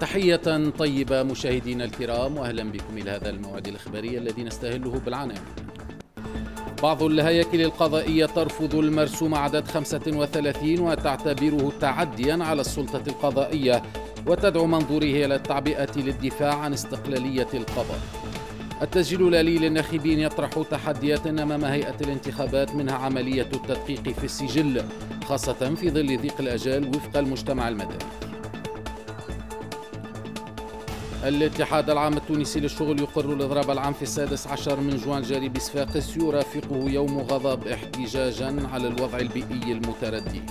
تحية طيبة مشاهدينا الكرام وأهلا بكم إلى هذا الموعد الإخباري الذي نستهله بالعناوين بعض الهياكل القضائية ترفض المرسوم عدد 35 وتعتبره تعديا على السلطة القضائية وتدعو منظوره إلى التعبئة للدفاع عن استقلالية القضاء التسجيل الآلي للناخبين يطرح تحديات أمام هيئة الانتخابات منها عملية التدقيق في السجل خاصة في ظل ضيق الأجال وفق المجتمع المدني الاتحاد العام التونسي للشغل يقر الإضراب العام في السادس عشر من جوان جاري بصفاقس يرافقه يوم غضب احتجاجا على الوضع البيئي المتردي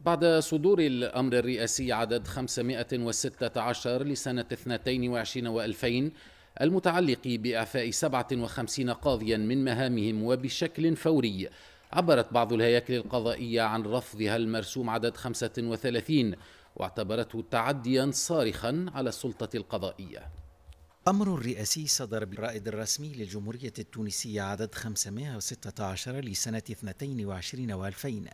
بعد صدور الأمر الرئاسي عدد 516 لسنة 22 و2000 المتعلق بإعفاء 57 قاضيا من مهامهم وبشكل فوري عبرت بعض الهياكل القضائية عن رفضها المرسوم عدد 35 واعتبرته تعديا صارخا على السلطة القضائية أمر رئاسي صدر بالرائد الرسمي للجمهورية التونسية عدد 516 لسنة 22 و2000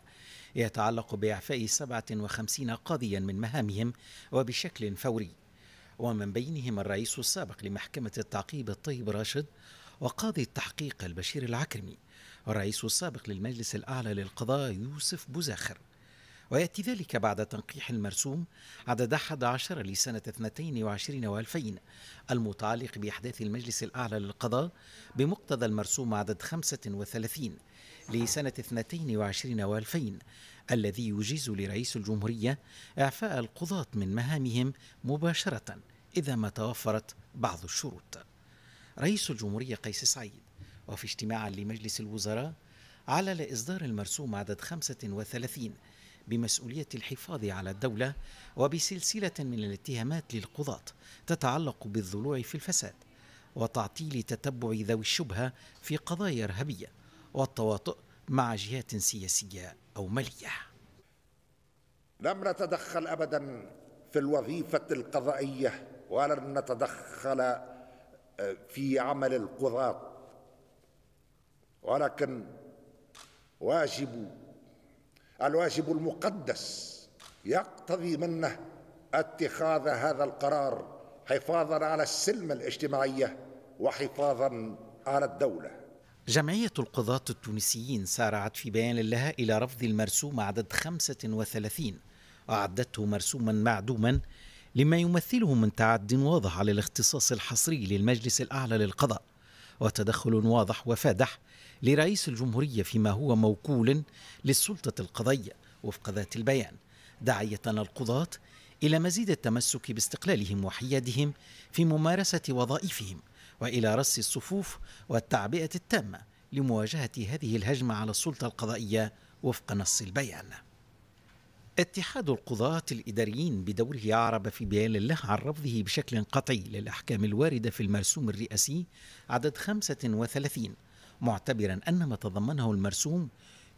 يتعلق بإعفاء 57 قاضيا من مهامهم وبشكل فوري ومن بينهم الرئيس السابق لمحكمة التعقيب الطيب راشد وقاضي التحقيق البشير العكرمي والرئيس السابق للمجلس الأعلى للقضاء يوسف بوزاخر ويأتي ذلك بعد تنقيح المرسوم عدد 11 لسنة 22 و2000 المتعلق بأحداث المجلس الأعلى للقضاء بمقتضى المرسوم عدد 35 لسنة 22 و2000 الذي يجيز لرئيس الجمهورية إعفاء القضاة من مهامهم مباشرة إذا ما توفرت بعض الشروط رئيس الجمهورية قيس سعيد وفي اجتماع لمجلس الوزراء علل إصدار المرسوم عدد 35 بمسؤولية الحفاظ على الدولة وبسلسلة من الاتهامات للقضاة تتعلق بالضلوع في الفساد وتعطيل تتبع ذوي الشبهة في قضايا إرهابية والتواطؤ مع جهات سياسية أو مالية لم نتدخل أبدا في الوظيفة القضائية ولن نتدخل في عمل القضاة ولكن واجب الواجب المقدس يقتضي منه اتخاذ هذا القرار حفاظا على السلم الاجتماعية وحفاظا على الدولة جمعية القضاة التونسيين سارعت في بيان لها إلى رفض المرسوم عدد 35 أعدته مرسوما معدوما لما يمثله من تعد واضح على الاختصاص الحصري للمجلس الأعلى للقضاء وتدخل واضح وفادح لرئيس الجمهورية فيما هو موكول للسلطة القضية وفق ذات البيان داعية القضاة إلى مزيد التمسك باستقلالهم وحيادهم في ممارسة وظائفهم وإلى رص الصفوف والتعبئة التامة لمواجهة هذه الهجمة على السلطة القضائية وفق نص البيان اتحاد القضاة الإداريين بدوره أعرب في بيان له عن رفضه بشكل قطعي للأحكام الواردة في المرسوم الرئاسي عدد 35 معتبرا أن ما تضمنه المرسوم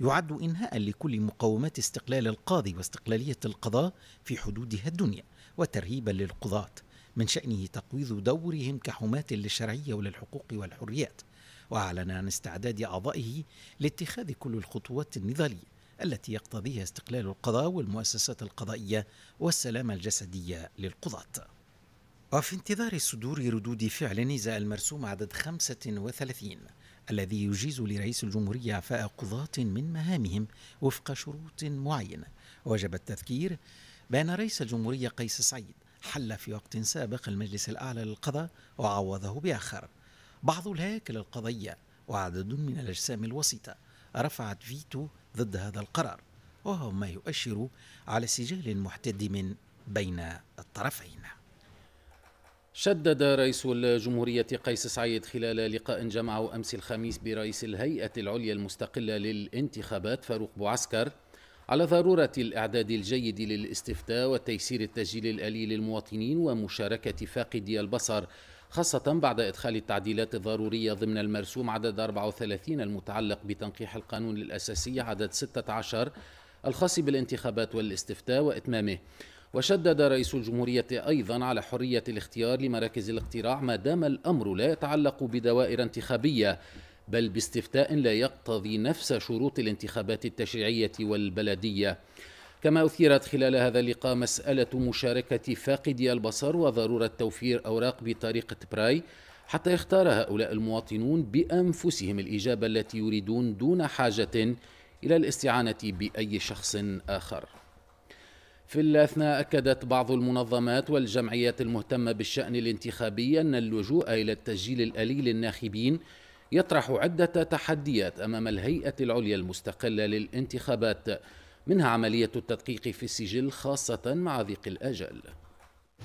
يعد إنهاء لكل مقومات استقلال القاضي واستقلالية القضاء في حدودها الدنيا وترهيبا للقضاة من شأنه تقويض دورهم كحماة للشرعية وللحقوق والحريات وأعلن عن استعداد أعضائه لاتخاذ كل الخطوات النضالية التي يقتضيها استقلال القضاء والمؤسسات القضائية والسلامة الجسدية للقضاة وفي انتظار صدور ردود فعل نزاع المرسوم عدد 35 الذي يجيز لرئيس الجمهورية إعفاء قضاة من مهامهم وفق شروط معينة وجب التذكير بأن رئيس الجمهورية قيس سعيد حل في وقت سابق المجلس الأعلى للقضاء وعوضه بآخر بعض الهياكل القضية وعدد من الأجسام الوسيطة رفعت فيتو ضد هذا القرار وهو ما يؤشر على سجال محتدم بين الطرفين شدد رئيس الجمهورية قيس سعيد خلال لقاء جمعه أمس الخميس برئيس الهيئة العليا المستقلة للانتخابات فاروق بوعسكر على ضرورة الإعداد الجيد للاستفتاء وتيسير التسجيل الآلي للمواطنين ومشاركة فاقدي البصر خاصة بعد إدخال التعديلات الضرورية ضمن المرسوم عدد 34 المتعلق بتنقيح القانون الأساسي عدد 16 الخاص بالانتخابات والاستفتاء وإتمامه وشدد رئيس الجمهورية أيضا على حرية الاختيار لمراكز الاقتراع ما دام الأمر لا يتعلق بدوائر انتخابية بل باستفتاء لا يقتضي نفس شروط الانتخابات التشريعية والبلدية كما أثيرت خلال هذا اللقاء مسألة مشاركة فاقدي البصر وضرورة توفير أوراق بطريقة براي حتى يختار هؤلاء المواطنون بأنفسهم الإجابة التي يريدون دون حاجة إلى الاستعانة بأي شخص آخر. في الأثناء أكدت بعض المنظمات والجمعيات المهتمة بالشأن الانتخابي أن اللجوء إلى التسجيل الآلي للناخبين يطرح عدة تحديات أمام الهيئة العليا المستقلة للانتخابات منها عملية التدقيق في السجل خاصة مع ضيق الأجل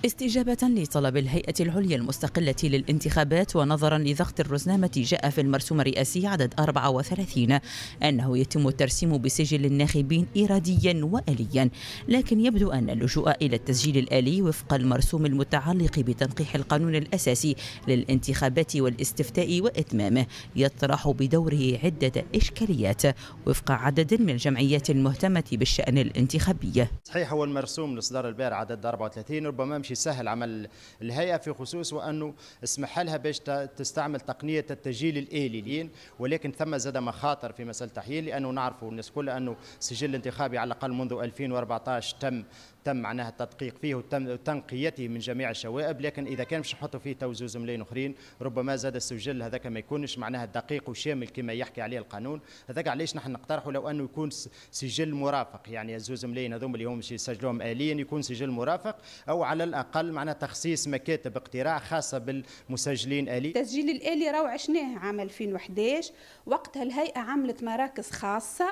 استجابة لطلب الهيئة العليا المستقلة للانتخابات ونظرا لضغط الرزنامة جاء في المرسوم الرئاسي عدد 34 أنه يتم الترسيم بسجل الناخبين إراديا وآليا لكن يبدو أن اللجوء إلى التسجيل الآلي وفق المرسوم المتعلق بتنقيح القانون الأساسي للانتخابات والاستفتاء وإتمامه يطرح بدوره عدة إشكاليات وفق عدد من الجمعيات المهتمة بالشأن الانتخابي صحيح هو المرسوم لإصدار البارع عدد 34 ربما يمشي سهل عمل الهيئه في خصوص وانه اسمح لها باش تستعمل تقنيه التسجيل الالي ولكن ثم زاد مخاطر في مساله التحيل لانه نعرفوا الناس كلها انه سجل الانتخابي على الاقل منذ 2014 تم تم معناها التدقيق فيه وتم تنقيته من جميع الشوائب لكن اذا كان باش نحطوا فيه تو زوز ملايين اخرين ربما زاد السجل هذاك ما يكونش معناها دقيق وشامل كما يحكي عليه القانون هذاك علاش نحن نقترحوا لو انه يكون سجل مرافق يعني الزوز ملايين هذوما اللي هم يسجلوهم اليا يكون سجل مرافق او على الاقل معناها تخصيص مكاتب اقتراع خاصه بالمسجلين الي التسجيل الالي راهو عشناه عام 2011 وقتها الهيئه عملت مراكز خاصه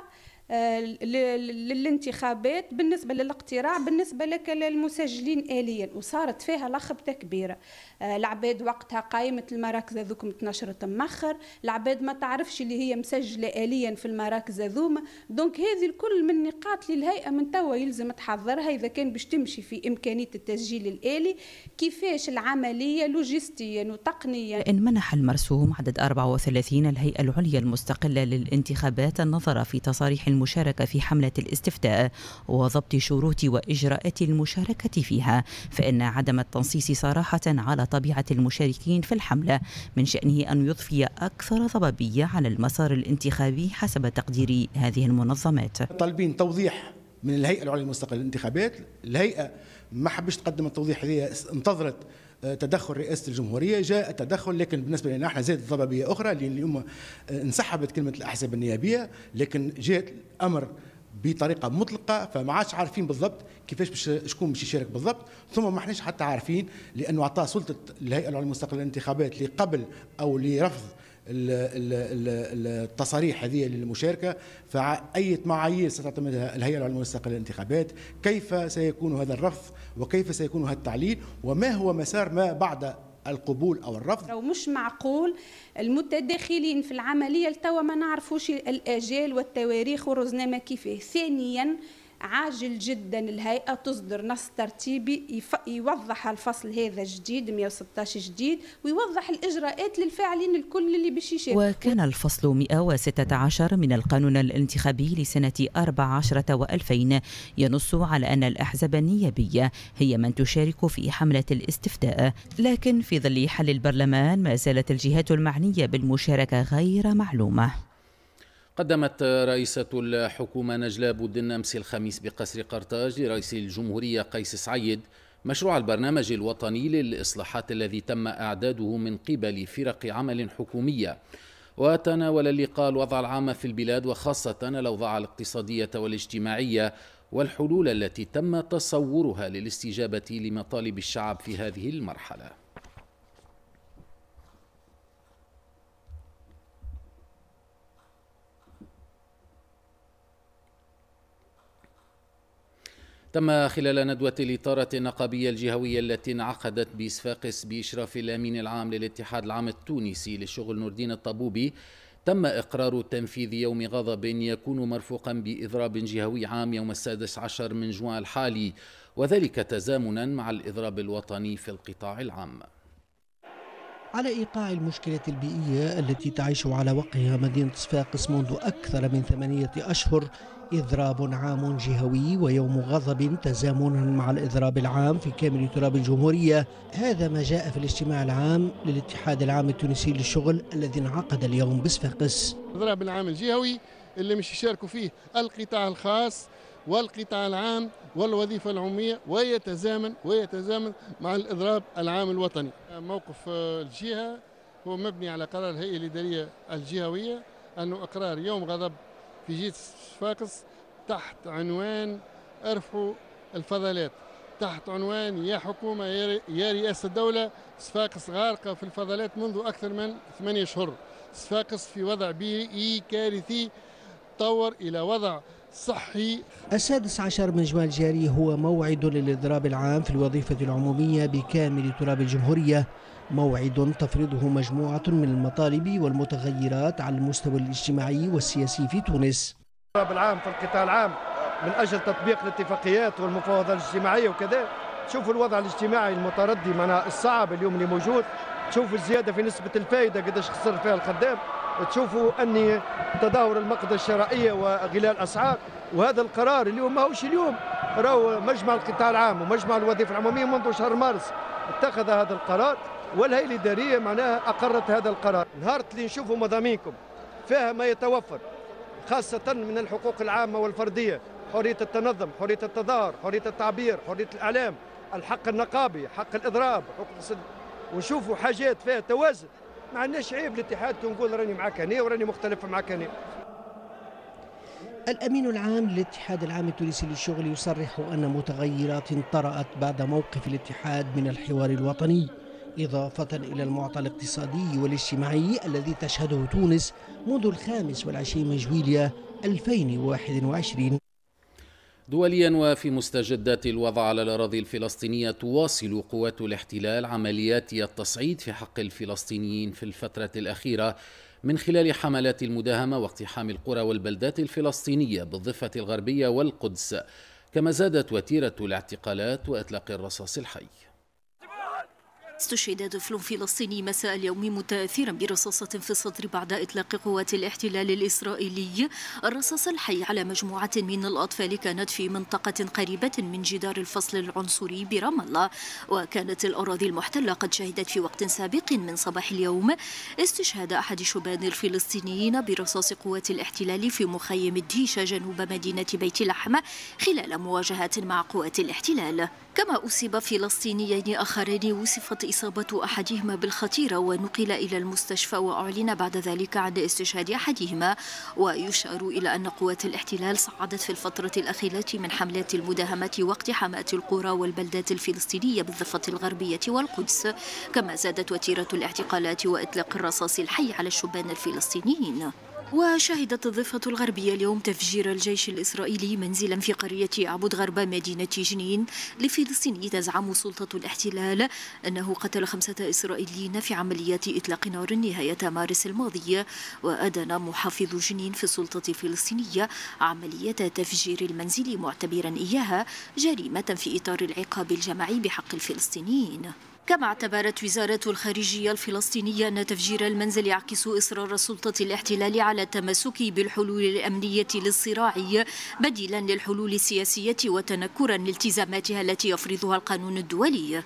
آه، للانتخابات بالنسبة للاقتراع بالنسبة لك للمسجلين آليا وصارت فيها لخبطة كبيرة آه، العباد وقتها قائمة المراكز ذوكم تنشرت مخر العباد ما تعرفش اللي هي مسجلة آليا في المراكز هذوما دونك هذه الكل من نقاط للهيئة الهيئة من توا يلزم تحضرها إذا كان باش تمشي في إمكانية التسجيل الآلي كيفاش العملية لوجستيا وتقنيا إن منح المرسوم عدد 34 الهيئة العليا المستقلة للانتخابات النظر في تصاريح المسجلين المشاركة في حملة الاستفتاء وضبط شروط وإجراءات المشاركة فيها فإن عدم التنصيص صراحة على طبيعة المشاركين في الحملة من شأنه أن يضفي أكثر ضبابية على المسار الانتخابي حسب تقدير هذه المنظمات طالبين توضيح من الهيئه العليا المستقله للانتخابات الهيئه ما حبش تقدم التوضيح هي انتظرت تدخل رئاسه الجمهوريه جاء التدخل لكن بالنسبه لنا احنا زادت ضبابيه اخرى لان اليوم انسحبت كلمه الاحزاب النيابيه لكن جاء الامر بطريقه مطلقه فما عادش عارفين بالضبط كيفاش باش شكون باش يشارك بالضبط ثم ما احناش حتى عارفين لانه اعطاه سلطه الهيئه العليا المستقله للانتخابات اللي قبل او لرفض التصاريح هذه للمشاركة فأي معايير ستعتمدها الهيئة العليا المستقلة للانتخابات كيف سيكون هذا الرف وكيف سيكون هذا التعليل وما هو مسار ما بعد القبول او الرفض لو مش معقول المتداخلين في العمليه لتوا ما نعرفوش الاجال والتواريخ والرزنامه كيفاه ثانيا عاجل جدا الهيئة تصدر نص ترتيبي يوضح الفصل هذا الجديد 116 جديد ويوضح الإجراءات للفاعلين الكل اللي باش يشاركوا وكان الفصل 116 من القانون الانتخابي لسنة 14 و2000 ينص على أن الأحزاب النيابية هي من تشارك في حملة الاستفتاء لكن في ظل حل البرلمان ما زالت الجهات المعنية بالمشاركة غير معلومة قدمت رئيسة الحكومة نجلاء بودن أمس الخميس بقصر قرطاج لرئيس الجمهورية قيس سعيد مشروع البرنامج الوطني للإصلاحات الذي تم إعداده من قبل فرق عمل حكومية وتناول اللقاء الوضع العام في البلاد وخاصة الأوضاع الاقتصادية والاجتماعية والحلول التي تم تصورها للاستجابة لمطالب الشعب في هذه المرحلة تم خلال ندوة الإطارة النقابية الجهوية التي انعقدت بصفاقس بإشراف الأمين العام للاتحاد العام التونسي للشغل نور الدين الطبوبي تم إقرار تنفيذ يوم غضب يكون مرفوقا بإضراب جهوي عام يوم السادس عشر من جوان الحالي وذلك تزامنا مع الإضراب الوطني في القطاع العام على إيقاع المشكلة البيئية التي تعيش على وقعها مدينة صفاقس منذ أكثر من ثمانية أشهر إضراب عام جهوي ويوم غضب تزامنا مع الإضراب العام في كامل تراب الجمهورية هذا ما جاء في الاجتماع العام للاتحاد العام التونسي للشغل الذي انعقد اليوم بصفاقس الإضراب العام الجهوي اللي مش يشاركوا فيه القطاع الخاص والقطاع العام والوظيفة العمومية ويتزامن ويتزامن مع الإضراب العام الوطني موقف آه، الجهة هو مبني على قرار الهيئة الإدارية الجهوية أنه إقرار يوم غضب في جيت صفاقس تحت عنوان ارفعوا الفضلات تحت عنوان يا حكومة يا رئاسة الدولة صفاقس غارقة في الفضلات منذ أكثر من ثمانية اشهر صفاقس في وضع بيئي كارثي تطور إلى وضع صحي السادس عشر من جمال الجاري هو موعد للإضراب العام في الوظيفة العمومية بكامل تراب الجمهورية موعد تفرضه مجموعة من المطالب والمتغيرات على المستوى الاجتماعي والسياسي في تونس الإضراب العام في القطاع العام من أجل تطبيق الاتفاقيات والمفاوضات الاجتماعية وكذا شوفوا الوضع الاجتماعي المتردي الصعب اليوم اللي موجود تشوفوا الزياده في نسبه الفائده قداش خسر فيها الخدام تشوفوا اني تدهور المقدة الشرائيه وغلاء الاسعار وهذا القرار اللي هو ماهوش اليوم راهو مجمع القطاع العام ومجمع الوظيفه العموميه منذ شهر مارس اتخذ هذا القرار والهيئه الاداريه معناها اقرت هذا القرار نهار اللي نشوفوا مضامينكم فيها ما يتوفر خاصه من الحقوق العامه والفرديه حريه التنظم حريه التظاهر حريه التعبير حريه الاعلام الحق النقابي حق الاضراب حق ونشوفوا حاجات فيها توازن ما عندناش عيب الاتحاد نقول راني معاك هنا وراني مختلف معاك هنا الأمين العام للاتحاد العام التونسي للشغل يصرح أن متغيرات طرأت بعد موقف الاتحاد من الحوار الوطني إضافة إلى المعطى الاقتصادي والاجتماعي الذي تشهده تونس منذ الخامس والعشرين من جويلية 2021 دوليا وفي مستجدات الوضع على الاراضي الفلسطينيه تواصل قوات الاحتلال عمليات التصعيد في حق الفلسطينيين في الفتره الاخيره من خلال حملات المداهمه واقتحام القرى والبلدات الفلسطينيه بالضفه الغربيه والقدس كما زادت وتيره الاعتقالات واطلاق الرصاص الحي استشهد طفل فلسطيني مساء اليوم متأثرا برصاصة في الصدر بعد إطلاق قوات الاحتلال الإسرائيلي الرصاص الحي على مجموعة من الأطفال كانت في منطقة قريبة من جدار الفصل العنصري برام الله وكانت الأراضي المحتلة قد شهدت في وقت سابق من صباح اليوم استشهاد أحد شبان الفلسطينيين برصاص قوات الاحتلال في مخيم الديشة جنوب مدينة بيت لحم خلال مواجهات مع قوات الاحتلال كما أصيب فلسطينيين آخرين وصفت إصابة أحدهما بالخطيرة ونقل إلى المستشفى وأعلن بعد ذلك عن استشهاد أحدهما ويشار إلى أن قوات الاحتلال صعدت في الفترة الأخيرة من حملات المداهمة واقتحامات القرى والبلدات الفلسطينية بالضفة الغربية والقدس كما زادت وتيرة الاعتقالات وإطلاق الرصاص الحي على الشبان الفلسطينيين وشهدت الضفة الغربية اليوم تفجير الجيش الإسرائيلي منزلا في قرية عبود غرب مدينة جنين لفلسطيني تزعم سلطة الاحتلال أنه قتل خمسة إسرائيليين في عمليات إطلاق نار نهاية مارس الماضي وأدان محافظ جنين في السلطة الفلسطينية عملية تفجير المنزل معتبرا إياها جريمة في إطار العقاب الجماعي بحق الفلسطينيين كما اعتبرت وزارة الخارجية الفلسطينية أن تفجير المنزل يعكس إصرار سلطة الاحتلال على التمسك بالحلول الأمنية للصراع بديلا للحلول السياسية وتنكرا لالتزاماتها التي يفرضها القانون الدولي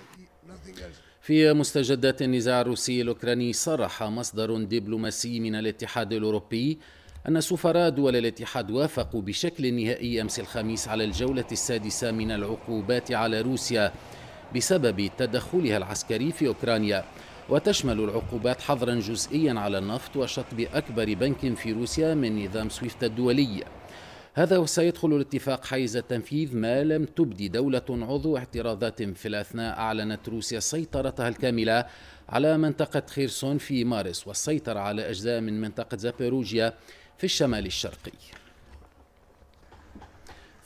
في مستجدات النزاع الروسي الأوكراني صرح مصدر دبلوماسي من الاتحاد الأوروبي أن سفراء دول الاتحاد وافقوا بشكل نهائي أمس الخميس على الجولة السادسة من العقوبات على روسيا بسبب تدخلها العسكري في أوكرانيا وتشمل العقوبات حظرا جزئيا على النفط وشطب أكبر بنك في روسيا من نظام سويفت الدولي هذا وسيدخل الاتفاق حيز التنفيذ ما لم تبدي دولة عضو اعتراضات في الأثناء أعلنت روسيا سيطرتها الكاملة على منطقة خيرسون في مارس والسيطرة على أجزاء من منطقة زابيروجيا في الشمال الشرقي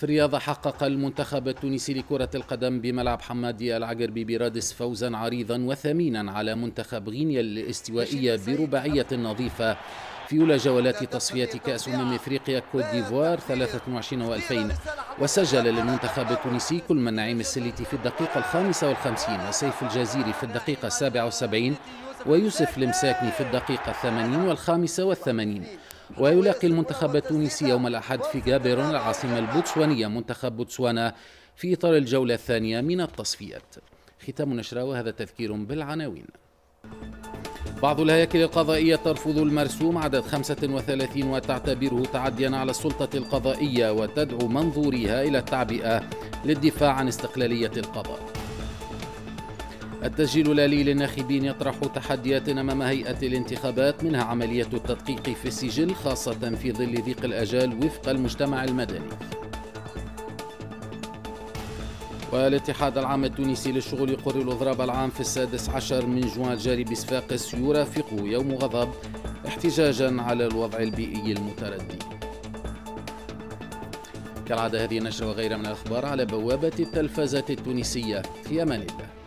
في الرياضة حقق المنتخب التونسي لكرة القدم بملعب حمادي العقربي برادس فوزا عريضا وثمينا على منتخب غينيا الاستوائية برباعية نظيفة في أولى جولات تصفية كأس أمم إفريقيا كوت ديفوار 23 و2000 وسجل للمنتخب التونسي كل من نعيم السليتي في الدقيقة الخامسة والخمسين وسيف الجزيري في الدقيقة السابعة والسبعين ويوسف المساكني في الدقيقة الثمانين والخامسة والثمانين ويلاقي المنتخب التونسي يوم الأحد في جابيرون العاصمة البوتسوانية منتخب بوتسوانا في إطار الجولة الثانية من التصفيات ختام نشرة وهذا تذكير بالعناوين بعض الهياكل القضائية ترفض المرسوم عدد 35 وتعتبره تعديا على السلطة القضائية وتدعو منظوريها إلى التعبئة للدفاع عن استقلالية القضاء التسجيل الآلي للناخبين يطرح تحديات أمام هيئة الانتخابات منها عملية التدقيق في السجل خاصة في ظل ضيق الأجال وفق المجتمع المدني والاتحاد العام التونسي للشغل يقر الإضراب العام في السادس عشر من جوان الجاري بصفاقس يرافقه يوم غضب احتجاجا على الوضع البيئي المتردي كالعادة هذه النشرة وغيرها من الأخبار على بوابة التلفزة التونسية في أمان الله